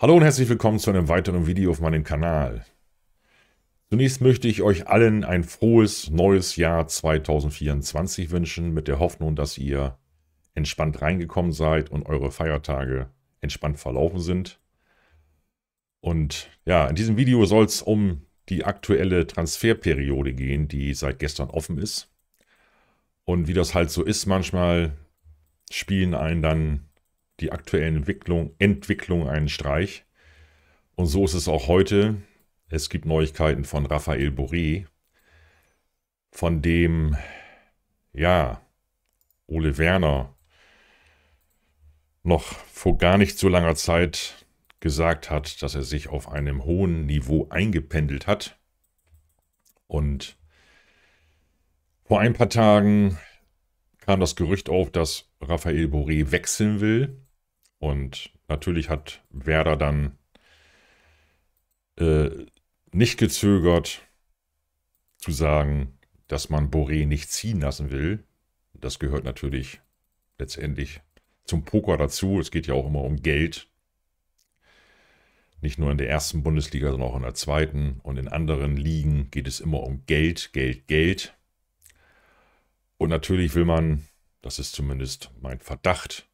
Hallo und herzlich willkommen zu einem weiteren Video auf meinem Kanal. Zunächst möchte ich euch allen ein frohes neues Jahr 2024 wünschen, mit der Hoffnung, dass ihr entspannt reingekommen seid und eure Feiertage entspannt verlaufen sind. Und ja, in diesem Video soll es um die aktuelle Transferperiode gehen, die seit gestern offen ist. Und wie das halt so ist, manchmal spielen einen dann die aktuellen Entwicklung, Entwicklung einen Streich. Und so ist es auch heute. Es gibt Neuigkeiten von Raphael Boré, von dem, ja, Ole Werner noch vor gar nicht so langer Zeit gesagt hat, dass er sich auf einem hohen Niveau eingependelt hat. Und vor ein paar Tagen kam das Gerücht auf, dass Raphael Boré wechseln will. Und natürlich hat Werder dann äh, nicht gezögert zu sagen, dass man Boré nicht ziehen lassen will. Das gehört natürlich letztendlich zum Poker dazu. Es geht ja auch immer um Geld. Nicht nur in der ersten Bundesliga, sondern auch in der zweiten und in anderen Ligen geht es immer um Geld, Geld, Geld. Und natürlich will man, das ist zumindest mein Verdacht,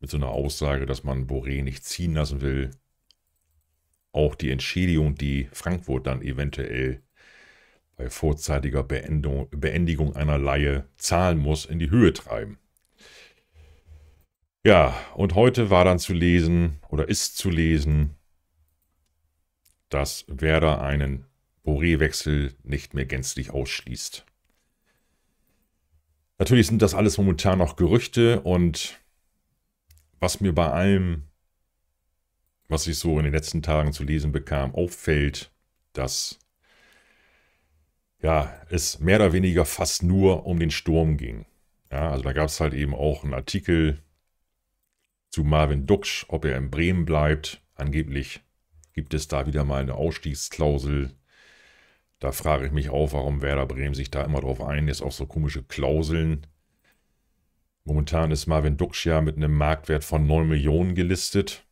mit so einer Aussage, dass man Boré nicht ziehen lassen will. Auch die Entschädigung, die Frankfurt dann eventuell bei vorzeitiger Beendung, Beendigung einer Laie zahlen muss, in die Höhe treiben. Ja, und heute war dann zu lesen oder ist zu lesen, dass Werder einen Boré-Wechsel nicht mehr gänzlich ausschließt. Natürlich sind das alles momentan noch Gerüchte und was mir bei allem, was ich so in den letzten Tagen zu lesen bekam, auffällt, dass ja, es mehr oder weniger fast nur um den Sturm ging. Ja, also da gab es halt eben auch einen Artikel zu Marvin Duksch, ob er in Bremen bleibt. Angeblich gibt es da wieder mal eine Ausstiegsklausel. Da frage ich mich auch, warum Werder Bremen sich da immer drauf einlässt, auch so komische Klauseln. Momentan ist Marvin Duksch ja mit einem Marktwert von 9 Millionen gelistet.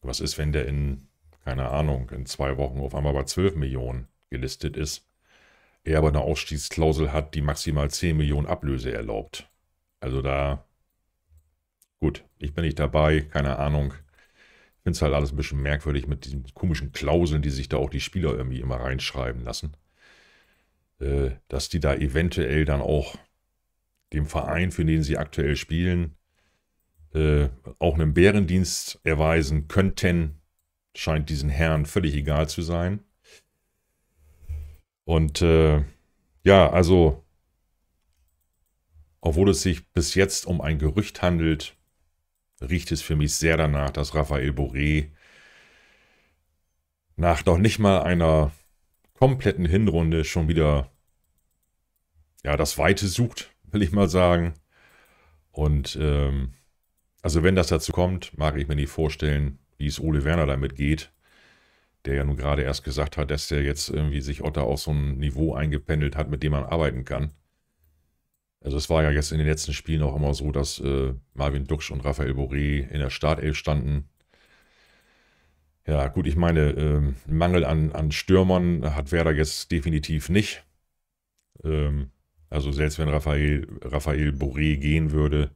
Was ist, wenn der in, keine Ahnung, in zwei Wochen auf einmal bei 12 Millionen gelistet ist? Er aber eine Ausstiegsklausel hat, die maximal 10 Millionen Ablöse erlaubt. Also da, gut, ich bin nicht dabei, keine Ahnung. Ich finde es halt alles ein bisschen merkwürdig mit diesen komischen Klauseln, die sich da auch die Spieler irgendwie immer reinschreiben lassen. Äh, dass die da eventuell dann auch dem Verein, für den sie aktuell spielen, äh, auch einen Bärendienst erweisen könnten, scheint diesen Herren völlig egal zu sein. Und äh, ja, also, obwohl es sich bis jetzt um ein Gerücht handelt, riecht es für mich sehr danach, dass Raphael Boré nach noch nicht mal einer kompletten Hinrunde schon wieder ja, das Weite sucht will ich mal sagen. Und ähm, also wenn das dazu kommt, mag ich mir nicht vorstellen, wie es Ole Werner damit geht, der ja nun gerade erst gesagt hat, dass der jetzt irgendwie sich Otter auf so ein Niveau eingependelt hat, mit dem man arbeiten kann. Also es war ja jetzt in den letzten Spielen auch immer so, dass äh, Marvin Duksch und Raphael Boré in der Startelf standen. Ja gut, ich meine, ähm, Mangel an, an Stürmern hat Werder jetzt definitiv nicht. Ähm, also selbst wenn Raphael, Raphael Boré gehen würde,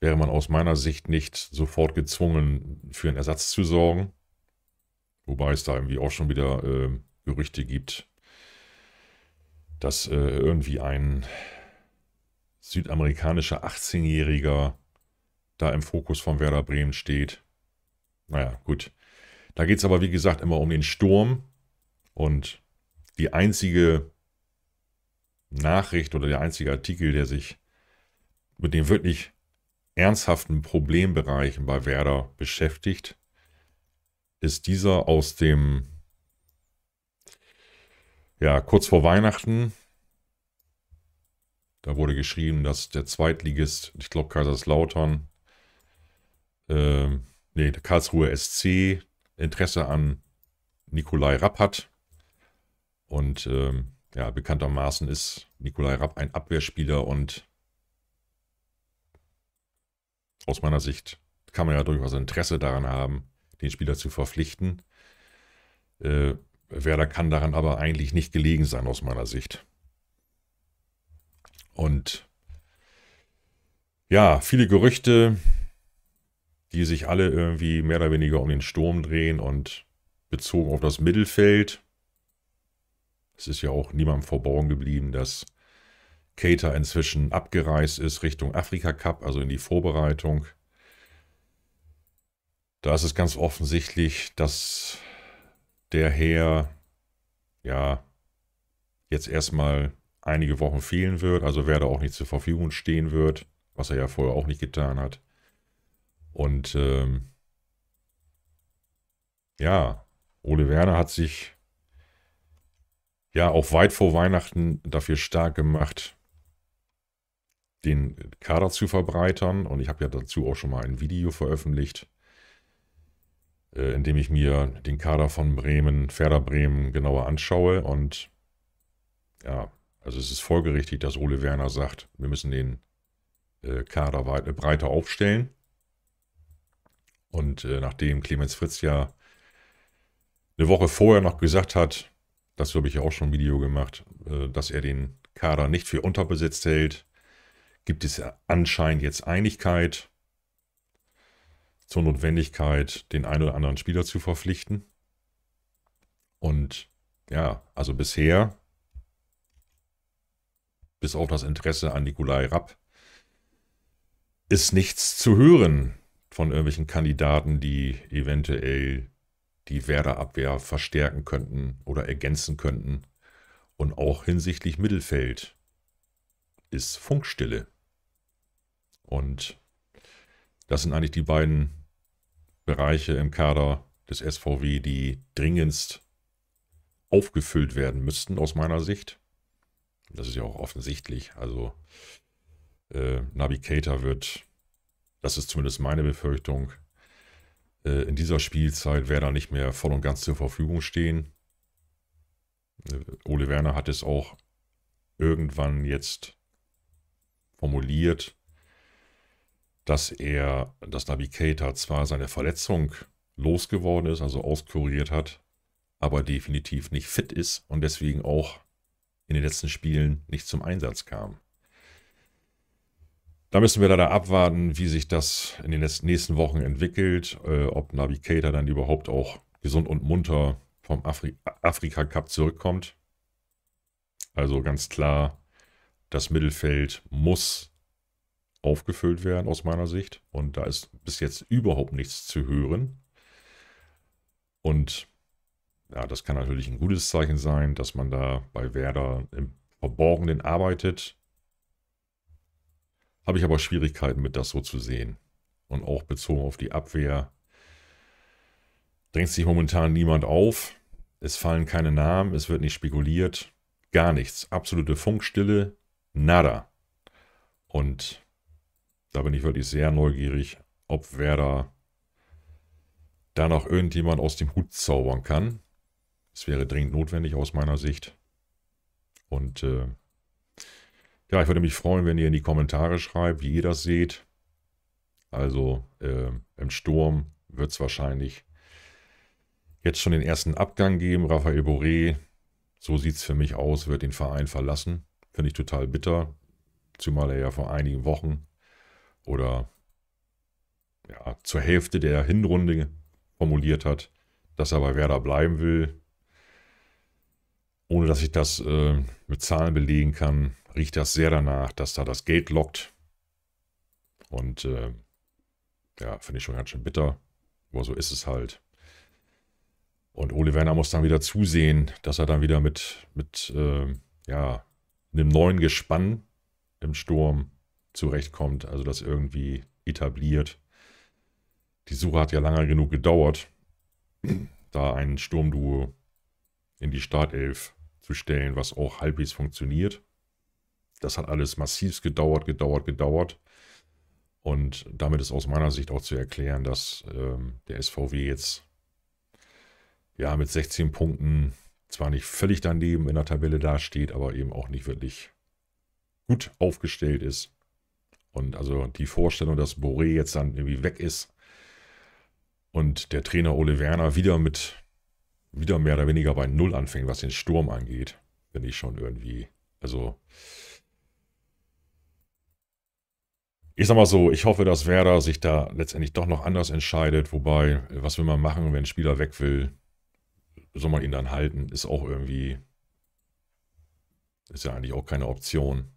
wäre man aus meiner Sicht nicht sofort gezwungen, für einen Ersatz zu sorgen. Wobei es da irgendwie auch schon wieder äh, Gerüchte gibt, dass äh, irgendwie ein südamerikanischer 18-Jähriger da im Fokus von Werder Bremen steht. Naja, gut. Da geht es aber, wie gesagt, immer um den Sturm. Und die einzige Nachricht oder der einzige Artikel, der sich mit den wirklich ernsthaften Problembereichen bei Werder beschäftigt, ist dieser aus dem, ja, kurz vor Weihnachten. Da wurde geschrieben, dass der Zweitligist, ich glaube Kaiserslautern, äh, nee, der Karlsruhe SC Interesse an Nikolai Rapp hat. Und ähm, ja, bekanntermaßen ist Nikolai Rapp ein Abwehrspieler und aus meiner Sicht kann man ja durchaus Interesse daran haben, den Spieler zu verpflichten. Äh, Werder kann daran aber eigentlich nicht gelegen sein, aus meiner Sicht. Und ja, viele Gerüchte, die sich alle irgendwie mehr oder weniger um den Sturm drehen und bezogen auf das Mittelfeld. Es ist ja auch niemandem verborgen geblieben, dass Cater inzwischen abgereist ist Richtung Afrika Cup, also in die Vorbereitung. Da ist es ganz offensichtlich, dass der Herr ja jetzt erstmal einige Wochen fehlen wird, also werde auch nicht zur Verfügung stehen wird, was er ja vorher auch nicht getan hat. Und ähm, ja, Ole Werner hat sich ja auch weit vor Weihnachten dafür stark gemacht, den Kader zu verbreitern. Und ich habe ja dazu auch schon mal ein Video veröffentlicht, äh, in dem ich mir den Kader von Bremen, Ferder Bremen genauer anschaue. Und ja, also es ist folgerichtig, dass Ole Werner sagt, wir müssen den äh, Kader weit, äh, breiter aufstellen. Und äh, nachdem Clemens Fritz ja eine Woche vorher noch gesagt hat, dazu habe ich ja auch schon ein Video gemacht, äh, dass er den Kader nicht für unterbesetzt hält. Gibt es anscheinend jetzt Einigkeit zur Notwendigkeit, den einen oder anderen Spieler zu verpflichten? Und ja, also bisher, bis auf das Interesse an Nikolai Rapp, ist nichts zu hören von irgendwelchen Kandidaten, die eventuell die Werder-Abwehr verstärken könnten oder ergänzen könnten. Und auch hinsichtlich Mittelfeld ist Funkstille. Und das sind eigentlich die beiden Bereiche im Kader des SVW, die dringendst aufgefüllt werden müssten aus meiner Sicht. Das ist ja auch offensichtlich. Also äh, Navigator wird, das ist zumindest meine Befürchtung, äh, in dieser Spielzeit da nicht mehr voll und ganz zur Verfügung stehen. Äh, Ole Werner hat es auch irgendwann jetzt formuliert, dass er, dass Navigator zwar seine Verletzung losgeworden ist, also auskuriert hat, aber definitiv nicht fit ist und deswegen auch in den letzten Spielen nicht zum Einsatz kam. Da müssen wir leider abwarten, wie sich das in den nächsten Wochen entwickelt, äh, ob Navigator dann überhaupt auch gesund und munter vom Afri Afrika Cup zurückkommt. Also ganz klar, das Mittelfeld muss aufgefüllt werden aus meiner Sicht und da ist bis jetzt überhaupt nichts zu hören. Und ja, das kann natürlich ein gutes Zeichen sein, dass man da bei Werder im Verborgenen arbeitet habe ich aber Schwierigkeiten mit, das so zu sehen. Und auch bezogen auf die Abwehr drängt sich momentan niemand auf. Es fallen keine Namen, es wird nicht spekuliert. Gar nichts. Absolute Funkstille. Nada. Und da bin ich wirklich sehr neugierig, ob Werder da noch irgendjemand aus dem Hut zaubern kann. Es wäre dringend notwendig aus meiner Sicht. Und äh, ja, ich würde mich freuen, wenn ihr in die Kommentare schreibt, wie ihr das seht. Also äh, im Sturm wird es wahrscheinlich jetzt schon den ersten Abgang geben. Raphael Boré, so sieht es für mich aus, wird den Verein verlassen. Finde ich total bitter, zumal er ja vor einigen Wochen oder ja, zur Hälfte der Hinrunde formuliert hat, dass er bei Werder bleiben will. Ohne dass ich das äh, mit Zahlen belegen kann, riecht das sehr danach, dass da das Geld lockt. Und äh, ja, finde ich schon ganz schön bitter. Aber so ist es halt. Und Ole Werner muss dann wieder zusehen, dass er dann wieder mit, mit äh, ja, einem neuen Gespann im Sturm zurechtkommt. Also das irgendwie etabliert. Die Suche hat ja lange genug gedauert, da ein Sturmduo in die Startelf zu stellen, was auch halbwegs funktioniert. Das hat alles massiv gedauert, gedauert, gedauert. Und damit ist aus meiner Sicht auch zu erklären, dass ähm, der SVW jetzt ja mit 16 Punkten zwar nicht völlig daneben in der Tabelle dasteht, aber eben auch nicht wirklich gut aufgestellt ist. Und also die Vorstellung, dass Boré jetzt dann irgendwie weg ist und der Trainer Ole Werner wieder mit wieder mehr oder weniger bei Null anfängt, was den Sturm angeht, bin ich schon irgendwie, also ich sag mal so, ich hoffe, dass Werder sich da letztendlich doch noch anders entscheidet. Wobei, was will man machen, wenn ein Spieler weg will? Soll man ihn dann halten? Ist auch irgendwie, ist ja eigentlich auch keine Option.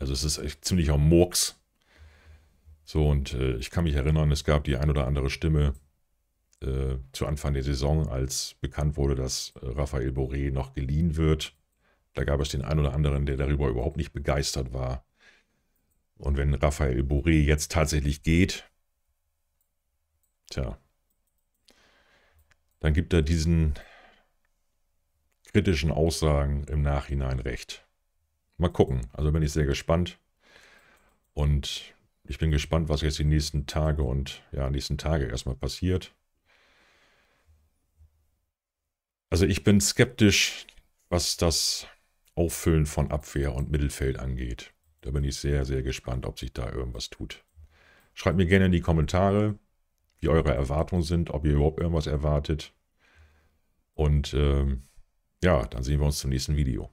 Also es ist echt am Murks. So, und äh, ich kann mich erinnern, es gab die ein oder andere Stimme äh, zu Anfang der Saison, als bekannt wurde, dass Raphael Boré noch geliehen wird. Da gab es den einen oder anderen, der darüber überhaupt nicht begeistert war. Und wenn Raphael Bourré jetzt tatsächlich geht, tja, dann gibt er diesen kritischen Aussagen im Nachhinein recht. Mal gucken. Also bin ich sehr gespannt. Und ich bin gespannt, was jetzt die nächsten Tage und ja, nächsten Tage erstmal passiert. Also ich bin skeptisch, was das Auffüllen von Abwehr und Mittelfeld angeht. Da bin ich sehr, sehr gespannt, ob sich da irgendwas tut. Schreibt mir gerne in die Kommentare, wie eure Erwartungen sind, ob ihr überhaupt irgendwas erwartet. Und ähm, ja, dann sehen wir uns zum nächsten Video.